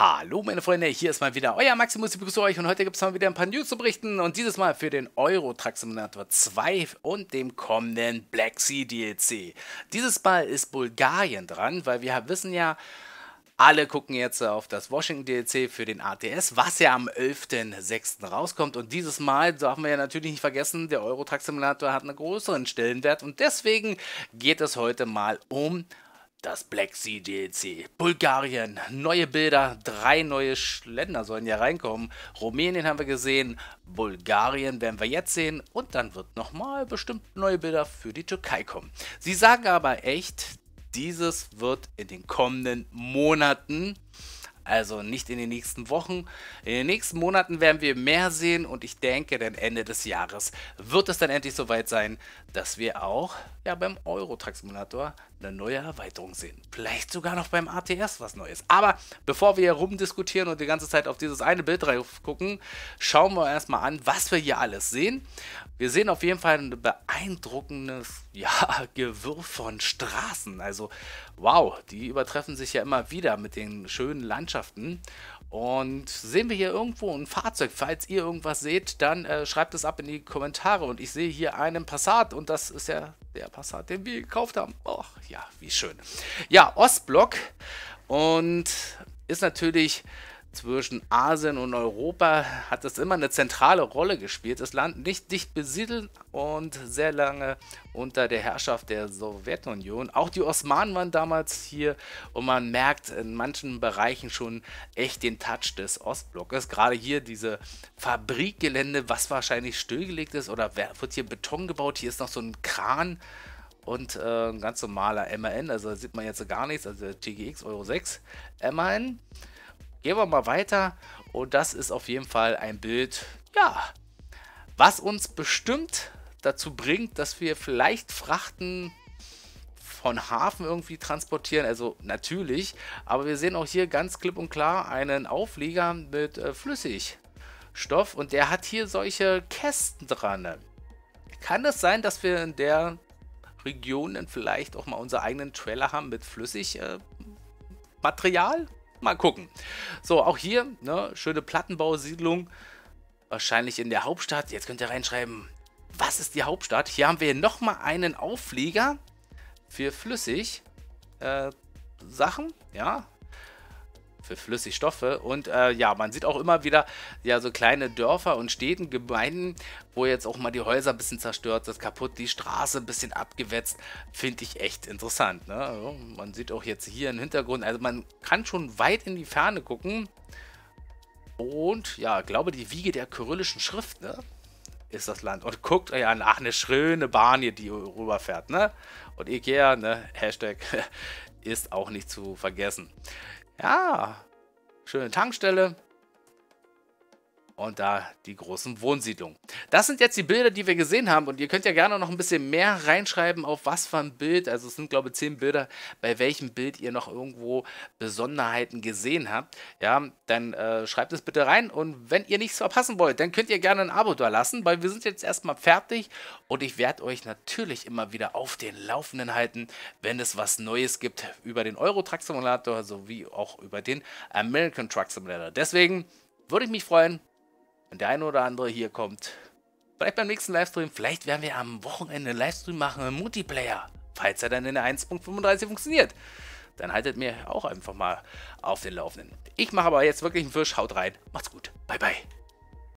Hallo meine Freunde, hier ist mal wieder euer Maximus, ich begrüße euch und heute gibt es mal wieder ein paar News zu berichten und dieses Mal für den Euro Truck Simulator 2 und dem kommenden Black Sea DLC. Dieses Mal ist Bulgarien dran, weil wir wissen ja, alle gucken jetzt auf das Washington DLC für den ATS, was ja am 11.06. rauskommt. Und dieses Mal darf man ja natürlich nicht vergessen, der Euro Truck Simulator hat einen größeren Stellenwert und deswegen geht es heute mal um das Black Sea DLC. Bulgarien, neue Bilder, drei neue Länder sollen ja reinkommen. Rumänien haben wir gesehen, Bulgarien werden wir jetzt sehen und dann wird nochmal bestimmt neue Bilder für die Türkei kommen. Sie sagen aber echt, dieses wird in den kommenden Monaten also nicht in den nächsten Wochen. In den nächsten Monaten werden wir mehr sehen und ich denke, dann Ende des Jahres wird es dann endlich soweit sein, dass wir auch ja, beim Euro-Truck-Simulator eine neue Erweiterung sehen. Vielleicht sogar noch beim ATS was Neues. Aber bevor wir hier rumdiskutieren und die ganze Zeit auf dieses eine Bild drauf gucken, schauen wir erstmal an, was wir hier alles sehen. Wir sehen auf jeden Fall ein beeindruckendes ja, Gewirr von Straßen. Also wow, die übertreffen sich ja immer wieder mit den schönen Landschaften Landschaften. Und sehen wir hier irgendwo ein Fahrzeug? Falls ihr irgendwas seht, dann äh, schreibt es ab in die Kommentare. Und ich sehe hier einen Passat und das ist ja der Passat, den wir gekauft haben. Och, ja, wie schön. Ja, Ostblock und ist natürlich zwischen Asien und Europa hat es immer eine zentrale Rolle gespielt. Das Land nicht dicht besiedelt und sehr lange unter der Herrschaft der Sowjetunion. Auch die Osmanen waren damals hier und man merkt in manchen Bereichen schon echt den Touch des Ostblocks. Gerade hier diese Fabrikgelände, was wahrscheinlich stillgelegt ist oder wird hier Beton gebaut. Hier ist noch so ein Kran und äh, ein ganz normaler MAN, also sieht man jetzt gar nichts, also TGX Euro 6 MAN. Gehen wir mal weiter und das ist auf jeden Fall ein Bild, ja, was uns bestimmt dazu bringt, dass wir vielleicht Frachten von Hafen irgendwie transportieren. Also natürlich, aber wir sehen auch hier ganz klipp und klar einen Auflieger mit äh, Flüssigstoff und der hat hier solche Kästen dran. Kann es sein, dass wir in der Region dann vielleicht auch mal unseren eigenen Trailer haben mit Flüssigmaterial? Äh, Mal gucken. So, auch hier, ne, schöne Plattenbausiedlung. Wahrscheinlich in der Hauptstadt. Jetzt könnt ihr reinschreiben, was ist die Hauptstadt? Hier haben wir nochmal einen Auflieger für flüssig äh, Sachen. Ja, für Flüssigstoffe. Und äh, ja, man sieht auch immer wieder ja so kleine Dörfer und Städten, Gemeinden, wo jetzt auch mal die Häuser ein bisschen zerstört sind, kaputt, die Straße ein bisschen abgewetzt. Finde ich echt interessant. Ne? Also, man sieht auch jetzt hier im Hintergrund, also man kann schon weit in die Ferne gucken. Und ja, glaube die Wiege der kyrillischen Schrift, ne? ist das Land. Und guckt euch an, ach, eine schöne Bahn hier, die rüberfährt, ne? Und Ikea, ne? Hashtag ist auch nicht zu vergessen. Ja, schöne Tankstelle und da die großen Wohnsiedlungen. Das sind jetzt die Bilder, die wir gesehen haben und ihr könnt ja gerne noch ein bisschen mehr reinschreiben, auf was für ein Bild, also es sind glaube ich zehn Bilder, bei welchem Bild ihr noch irgendwo Besonderheiten gesehen habt. Ja, dann äh, schreibt es bitte rein und wenn ihr nichts verpassen wollt, dann könnt ihr gerne ein Abo da lassen, weil wir sind jetzt erstmal fertig und ich werde euch natürlich immer wieder auf den Laufenden halten, wenn es was Neues gibt über den Euro Truck Simulator sowie auch über den American Truck Simulator. Deswegen würde ich mich freuen, wenn der eine oder andere hier kommt. Vielleicht beim nächsten Livestream, vielleicht werden wir am Wochenende einen Livestream machen im Multiplayer, falls er dann in der 1.35 funktioniert. Dann haltet mir auch einfach mal auf den Laufenden. Ich mache aber jetzt wirklich einen Fisch, haut rein, macht's gut, bye bye.